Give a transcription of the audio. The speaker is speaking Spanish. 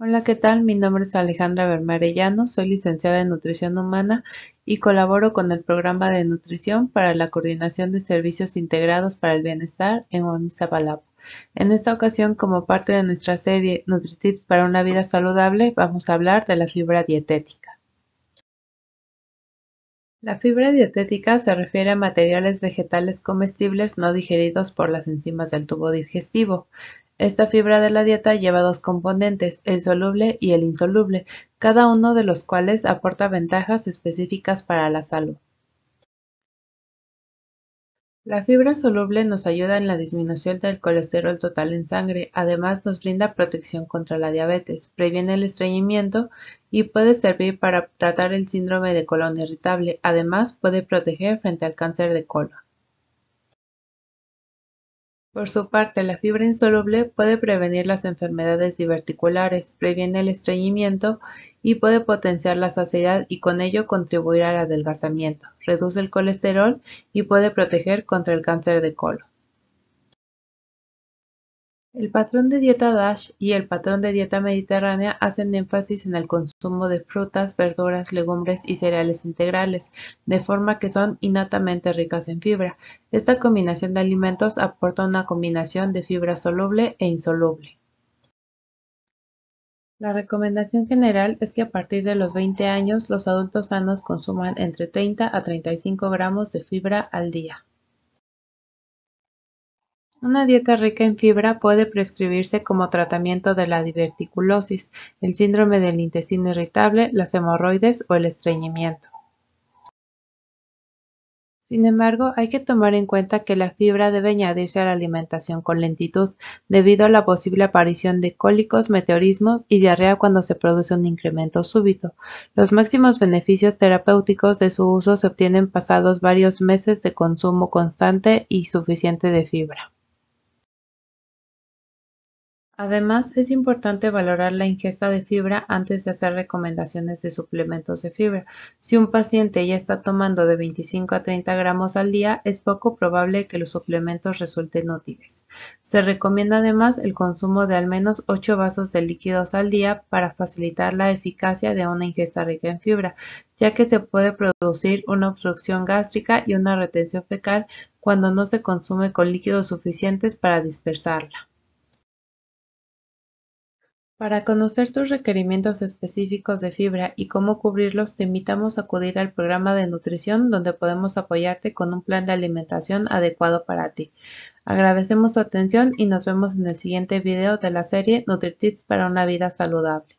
Hola, ¿qué tal? Mi nombre es Alejandra Bermarellano, soy licenciada en Nutrición Humana y colaboro con el programa de nutrición para la coordinación de servicios integrados para el bienestar en Oamizapalapa. En esta ocasión, como parte de nuestra serie NutriTips para una vida saludable, vamos a hablar de la fibra dietética. La fibra dietética se refiere a materiales vegetales comestibles no digeridos por las enzimas del tubo digestivo. Esta fibra de la dieta lleva dos componentes, el soluble y el insoluble, cada uno de los cuales aporta ventajas específicas para la salud. La fibra soluble nos ayuda en la disminución del colesterol total en sangre, además nos brinda protección contra la diabetes, previene el estreñimiento y puede servir para tratar el síndrome de colon irritable, además puede proteger frente al cáncer de colon. Por su parte, la fibra insoluble puede prevenir las enfermedades diverticulares, previene el estreñimiento y puede potenciar la saciedad y con ello contribuir al adelgazamiento, reduce el colesterol y puede proteger contra el cáncer de colon. El patrón de dieta DASH y el patrón de dieta mediterránea hacen énfasis en el consumo de frutas, verduras, legumbres y cereales integrales, de forma que son innatamente ricas en fibra. Esta combinación de alimentos aporta una combinación de fibra soluble e insoluble. La recomendación general es que a partir de los 20 años los adultos sanos consuman entre 30 a 35 gramos de fibra al día. Una dieta rica en fibra puede prescribirse como tratamiento de la diverticulosis, el síndrome del intestino irritable, las hemorroides o el estreñimiento. Sin embargo, hay que tomar en cuenta que la fibra debe añadirse a la alimentación con lentitud, debido a la posible aparición de cólicos, meteorismos y diarrea cuando se produce un incremento súbito. Los máximos beneficios terapéuticos de su uso se obtienen pasados varios meses de consumo constante y suficiente de fibra. Además, es importante valorar la ingesta de fibra antes de hacer recomendaciones de suplementos de fibra. Si un paciente ya está tomando de 25 a 30 gramos al día, es poco probable que los suplementos resulten útiles. Se recomienda además el consumo de al menos 8 vasos de líquidos al día para facilitar la eficacia de una ingesta rica en fibra, ya que se puede producir una obstrucción gástrica y una retención fecal cuando no se consume con líquidos suficientes para dispersarla. Para conocer tus requerimientos específicos de fibra y cómo cubrirlos, te invitamos a acudir al programa de nutrición donde podemos apoyarte con un plan de alimentación adecuado para ti. Agradecemos tu atención y nos vemos en el siguiente video de la serie NutriTips para una vida saludable.